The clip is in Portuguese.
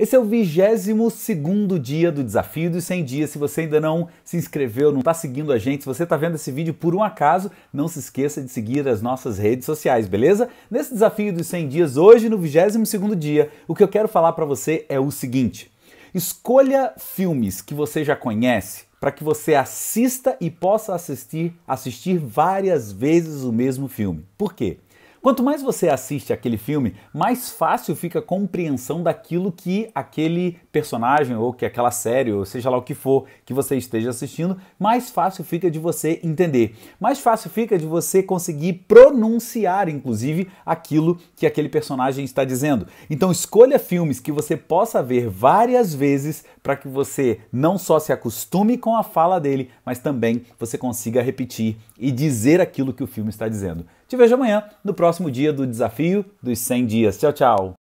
Esse é o 22 dia do Desafio dos 100 Dias. Se você ainda não se inscreveu, não está seguindo a gente, se você está vendo esse vídeo por um acaso, não se esqueça de seguir as nossas redes sociais, beleza? Nesse Desafio dos 100 Dias, hoje no 22 dia, o que eu quero falar para você é o seguinte. Escolha filmes que você já conhece para que você assista e possa assistir, assistir várias vezes o mesmo filme. Por quê? Quanto mais você assiste aquele filme, mais fácil fica a compreensão daquilo que aquele personagem ou que aquela série, ou seja lá o que for que você esteja assistindo, mais fácil fica de você entender. Mais fácil fica de você conseguir pronunciar, inclusive, aquilo que aquele personagem está dizendo. Então escolha filmes que você possa ver várias vezes para que você não só se acostume com a fala dele, mas também você consiga repetir e dizer aquilo que o filme está dizendo. Te vejo amanhã no próximo dia do desafio dos 100 dias. Tchau, tchau.